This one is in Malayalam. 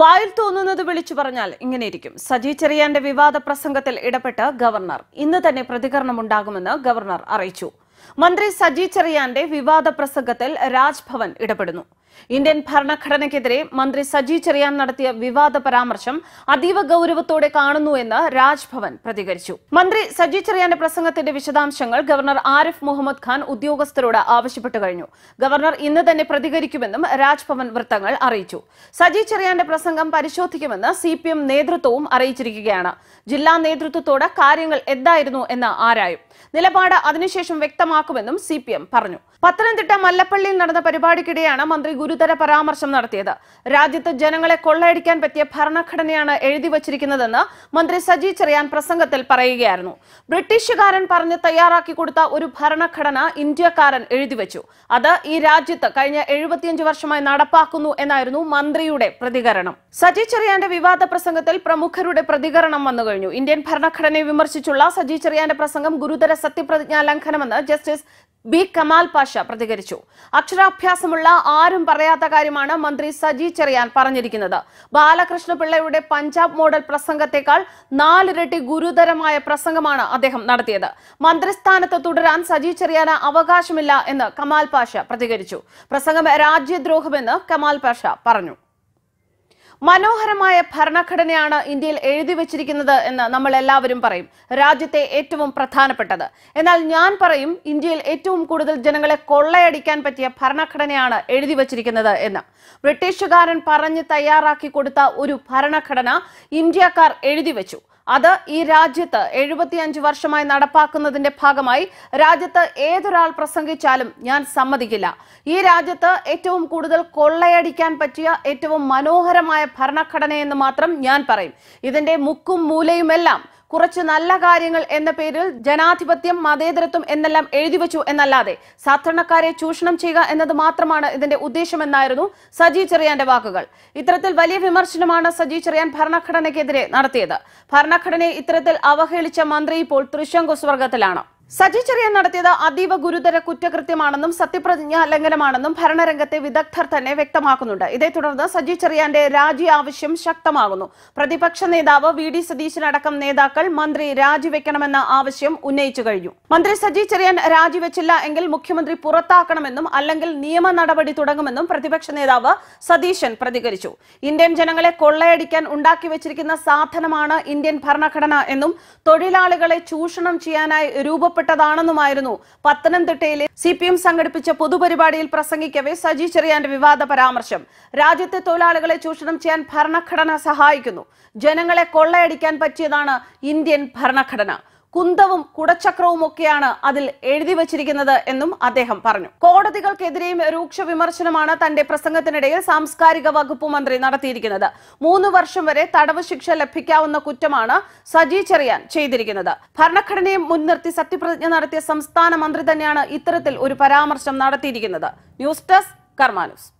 വായിൽ തോന്നുന്നത് വിളിച്ചു പറഞ്ഞാൽ ഇങ്ങനെയിരിക്കും സജി ചെറിയാന്റെ വിവാദ പ്രസംഗത്തിൽ ഇടപെട്ട് ഗവർണർ ഇന്ന് തന്നെ ഉണ്ടാകുമെന്ന് ഗവർണർ അറിയിച്ചു മന്ത്രി സജി ചെറിയാന്റെ വിവാദ പ്രസംഗത്തിൽ രാജ്ഭവൻ ഇടപെടുന്നു ഇന്ത്യൻ ഭരണഘടനയ്ക്കെതിരെ മന്ത്രി സജി ചെറിയാൻ നടത്തിയ വിവാദ പരാമർശം അതീവ ഗൌരവത്തോടെ കാണുന്നു എന്ന് രാജ്ഭവൻ പ്രതികരിച്ചു മന്ത്രി സജി ചെറിയാന്റെ പ്രസംഗത്തിന്റെ വിശദാംശങ്ങൾ ഗവർണർ ആരിഫ് മുഹമ്മദ് ഖാൻ ഉദ്യോഗസ്ഥരോട് ആവശ്യപ്പെട്ടു കഴിഞ്ഞു ഗവർണർ ഇന്ന് തന്നെ പ്രതികരിക്കുമെന്നും രാജ്ഭവൻ വൃത്തങ്ങൾ അറിയിച്ചു സജി ചെറിയാന്റെ പ്രസംഗം പരിശോധിക്കുമെന്ന് സി നേതൃത്വവും അറിയിച്ചിരിക്കുകയാണ് ജില്ലാ നേതൃത്വത്തോട് കാര്യങ്ങൾ എന്തായിരുന്നു എന്ന് ആരായും നിലപാട് അതിനുശേഷം വ്യക്തമാക്കുമെന്നും സി പറഞ്ഞു പത്തനംതിട്ട മല്ലപ്പള്ളിയിൽ നടന്ന പരിപാടിക്കിടെയാണ് മന്ത്രി ഗുരുതര പരാമർശം നടത്തിയത് രാജ്യത്ത് ജനങ്ങളെ കൊള്ളയടിക്കാൻ പറ്റിയ ഭരണഘടനയാണ് എഴുതി വച്ചിരിക്കുന്നതെന്ന് മന്ത്രി സജി ചെറിയാൻ പ്രസംഗത്തിൽ പറയുകയായിരുന്നു ബ്രിട്ടീഷുകാരൻ പറഞ്ഞ് തയ്യാറാക്കി കൊടുത്ത ഒരു ഭരണഘടന ഇന്ത്യക്കാരൻ എഴുതി വച്ചു അത് ഈ രാജ്യത്ത് കഴിഞ്ഞ എഴുപത്തിയഞ്ച് വർഷമായി നടപ്പാക്കുന്നു എന്നായിരുന്നു മന്ത്രിയുടെ പ്രതികരണം സജി ചെറിയാന്റെ വിവാദ പ്രസംഗത്തിൽ പ്രമുഖരുടെ പ്രതികരണം വന്നു കഴിഞ്ഞു ഇന്ത്യൻ ഭരണഘടനയെ വിമർശിച്ചുള്ള സജി ചെറിയാന്റെ പ്രസംഗം ഗുരുതര സത്യപ്രതിജ്ഞാ ലംഘനമെന്ന് ജസ്റ്റിസ് ബി കമാൽ പാഷ പ്രതികരിച്ചു അക്ഷരാഭ്യാസമുള്ള ആരും പറയാത്ത കാര്യമാണ് മന്ത്രി സജി ചെറിയാൻ പറഞ്ഞിരിക്കുന്നത് ബാലകൃഷ്ണപിള്ളയുടെ പഞ്ചാബ് മോഡൽ പ്രസംഗത്തെക്കാൾ നാലിരട്ടി ഗുരുതരമായ പ്രസംഗമാണ് അദ്ദേഹം നടത്തിയത് മന്ത്രിസ്ഥാനത്ത് തുടരാൻ സജി ചെറിയാന് അവകാശമില്ല എന്ന് കമാൽ പാഷ പ്രതികരിച്ചു പ്രസംഗം രാജ്യദ്രോഹമെന്ന് കമാൽ പാഷ പറഞ്ഞു മനോഹരമായ ഭരണഘടനയാണ് ഇന്ത്യയിൽ എഴുതി വെച്ചിരിക്കുന്നത് എന്ന് നമ്മൾ എല്ലാവരും പറയും രാജ്യത്തെ ഏറ്റവും പ്രധാനപ്പെട്ടത് എന്നാൽ ഞാൻ പറയും ഇന്ത്യയിൽ ഏറ്റവും കൂടുതൽ ജനങ്ങളെ കൊള്ളയടിക്കാൻ പറ്റിയ ഭരണഘടനയാണ് എഴുതി വച്ചിരിക്കുന്നത് എന്ന് ബ്രിട്ടീഷുകാരൻ പറഞ്ഞ് തയ്യാറാക്കി കൊടുത്ത ഒരു ഭരണഘടന ഇന്ത്യക്കാർ എഴുതി വെച്ചു അത് ഈ രാജ്യത്ത് എഴുപത്തിയഞ്ച് വർഷമായി നടപ്പാക്കുന്നതിന്റെ ഭാഗമായി രാജ്യത്ത് ഏതൊരാൾ പ്രസംഗിച്ചാലും ഞാൻ സമ്മതിക്കില്ല ഈ രാജ്യത്ത് ഏറ്റവും കൂടുതൽ കൊള്ളയടിക്കാൻ പറ്റിയ ഏറ്റവും മനോഹരമായ ഭരണഘടനയെന്ന് മാത്രം ഞാൻ പറയും ഇതിന്റെ മുക്കും മൂലയുമെല്ലാം കുറച്ച് നല്ല കാര്യങ്ങൾ എന്ന പേരിൽ ജനാധിപത്യം മതേതരത്വം എന്നെല്ലാം എഴുതി വെച്ചു എന്നല്ലാതെ സാധാരണക്കാരെ ചൂഷണം ചെയ്യുക എന്നത് മാത്രമാണ് ഇതിന്റെ ഉദ്ദേശമെന്നായിരുന്നു സജി ചെറിയാന്റെ വാക്കുകൾ ഇത്തരത്തിൽ വലിയ വിമർശനമാണ് സജി ചെറിയാൻ ഭരണഘടനയ്ക്കെതിരെ നടത്തിയത് ഭരണഘടനയെ ഇത്തരത്തിൽ അവഹേളിച്ച മന്ത്രി ഇപ്പോൾ സ്വർഗത്തിലാണ് സജി നടത്തിയത് അതീവ ഗുരുതര കുറ്റകൃത്യമാണെന്നും സത്യപ്രതിജ്ഞ ലംഘനമാണെന്നും ഭരണരംഗത്തെ വിദഗ്ധർ തന്നെ വ്യക്തമാക്കുന്നുണ്ട് ഇതേ തുടർന്ന് സജി ചെറിയാന്റെ രാജി ആവശ്യം ശക്തമാകുന്നു പ്രതിപക്ഷ നേതാവ് വി ഡി സതീശനടക്കം നേതാക്കൾ മന്ത്രി രാജിവെക്കണമെന്ന ആവശ്യം ഉന്നയിച്ചു കഴിഞ്ഞു മന്ത്രി സജി ചെറിയാൻ രാജിവെച്ചില്ല എങ്കിൽ മുഖ്യമന്ത്രി പുറത്താക്കണമെന്നും അല്ലെങ്കിൽ നിയമ നടപടി തുടങ്ങുമെന്നും പ്രതിപക്ഷ നേതാവ് സതീശൻ പ്രതികരിച്ചു ഇന്ത്യൻ ജനങ്ങളെ കൊള്ളയടിക്കാൻ ഉണ്ടാക്കി വെച്ചിരിക്കുന്ന സാധനമാണ് ഇന്ത്യൻ ഭരണഘടന എന്നും തൊഴിലാളികളെ ചൂഷണം ചെയ്യാനായി രൂപപ്പെടുത്തി ഉൾപ്പെട്ടതാണെന്നുമായിരുന്നു പത്തനംതിട്ടയിലെ സി പി എം സംഘടിപ്പിച്ച പൊതുപരിപാടിയിൽ പ്രസംഗിക്കവേ സജി ചെറിയാന്റെ വിവാദ പരാമർശം രാജ്യത്തെ തൊഴിലാളികളെ ചൂഷണം ചെയ്യാൻ ഭരണഘടന സഹായിക്കുന്നു ജനങ്ങളെ കൊള്ളയടിക്കാൻ പറ്റിയതാണ് ഇന്ത്യൻ ഭരണഘടന കുന്തവും കുടച്ചക്രവും ഒക്കെയാണ് അതിൽ എഴുതി വച്ചിരിക്കുന്നത് എന്നും അദ്ദേഹം പറഞ്ഞു കോടതികൾക്കെതിരെയും രൂക്ഷ വിമർശനമാണ് തന്റെ പ്രസംഗത്തിനിടയിൽ സാംസ്കാരിക വകുപ്പ് മന്ത്രി നടത്തിയിരിക്കുന്നത് മൂന്ന് വർഷം വരെ തടവ് ശിക്ഷ ലഭിക്കാവുന്ന കുറ്റമാണ് സജി ചെറിയാൻ ചെയ്തിരിക്കുന്നത് ഭരണഘടനയെ മുൻനിർത്തി സത്യപ്രതിജ്ഞ നടത്തിയ സംസ്ഥാന മന്ത്രി തന്നെയാണ് ഇത്തരത്തിൽ ഒരു പരാമർശം നടത്തിയിരിക്കുന്നത് ന്യൂസ് ഡെസ്ക് കർമാനുസ്